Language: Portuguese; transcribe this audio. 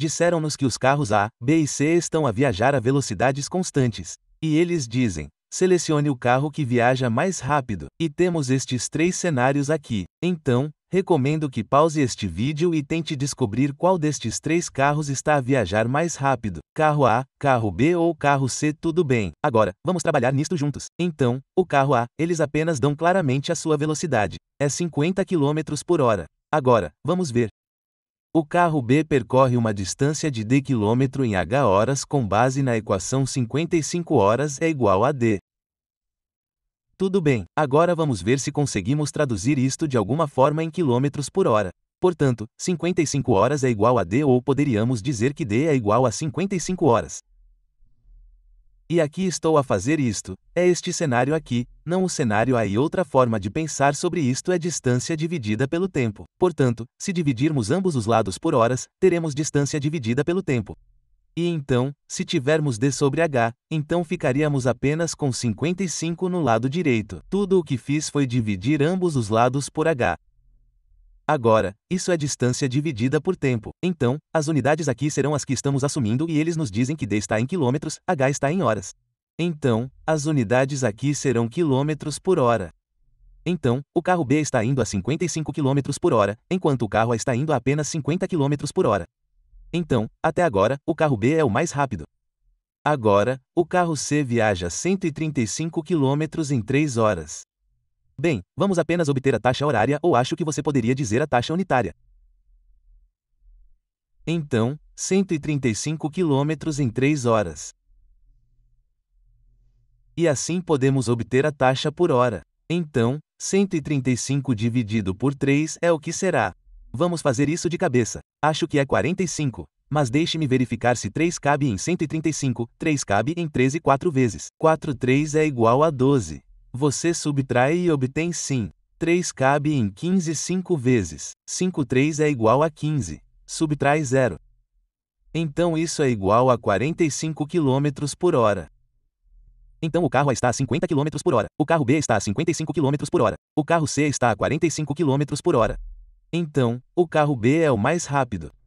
Disseram-nos que os carros A, B e C estão a viajar a velocidades constantes. E eles dizem: selecione o carro que viaja mais rápido, e temos estes três cenários aqui. Então, recomendo que pause este vídeo e tente descobrir qual destes três carros está a viajar mais rápido: carro A, carro B ou carro C, tudo bem. Agora, vamos trabalhar nisto juntos. Então, o carro A, eles apenas dão claramente a sua velocidade: é 50 km por hora. Agora, vamos ver, o carro B percorre uma distância de d km em h horas com base na equação 55 horas é igual a d. Tudo bem, agora vamos ver se conseguimos traduzir isto de alguma forma em quilômetros por hora. Portanto, 55 horas é igual a d ou poderíamos dizer que d é igual a 55 horas. E aqui estou a fazer isto, é este cenário aqui, não o cenário aí. Outra forma de pensar sobre isto é distância dividida pelo tempo. Portanto, se dividirmos ambos os lados por horas, teremos distância dividida pelo tempo. E então, se tivermos d sobre h, então ficaríamos apenas com 55 no lado direito. Tudo o que fiz foi dividir ambos os lados por h. Agora, isso é distância dividida por tempo. Então, as unidades aqui serão as que estamos assumindo e eles nos dizem que D está em quilômetros, H está em horas. Então, as unidades aqui serão quilômetros por hora. Então, o carro B está indo a 55 km por hora, enquanto o carro A está indo a apenas 50 km por hora. Então, até agora, o carro B é o mais rápido. Agora, o carro C viaja 135 km em 3 horas. Bem, vamos apenas obter a taxa horária ou acho que você poderia dizer a taxa unitária. Então, 135 km em 3 horas. E assim podemos obter a taxa por hora. Então, 135 dividido por 3 é o que será. Vamos fazer isso de cabeça. Acho que é 45. Mas deixe-me verificar se 3 cabe em 135, 3 cabe em 13 4 vezes. 4 3 é igual a 12. Você subtrai e obtém sim. 3 cabe em 15 5 vezes. 5 3 é igual a 15. Subtrai 0. Então isso é igual a 45 km por hora. Então o carro A está a 50 km por hora, o carro B está a 55 km por hora, o carro C está a 45 km por hora. Então, o carro B é o mais rápido.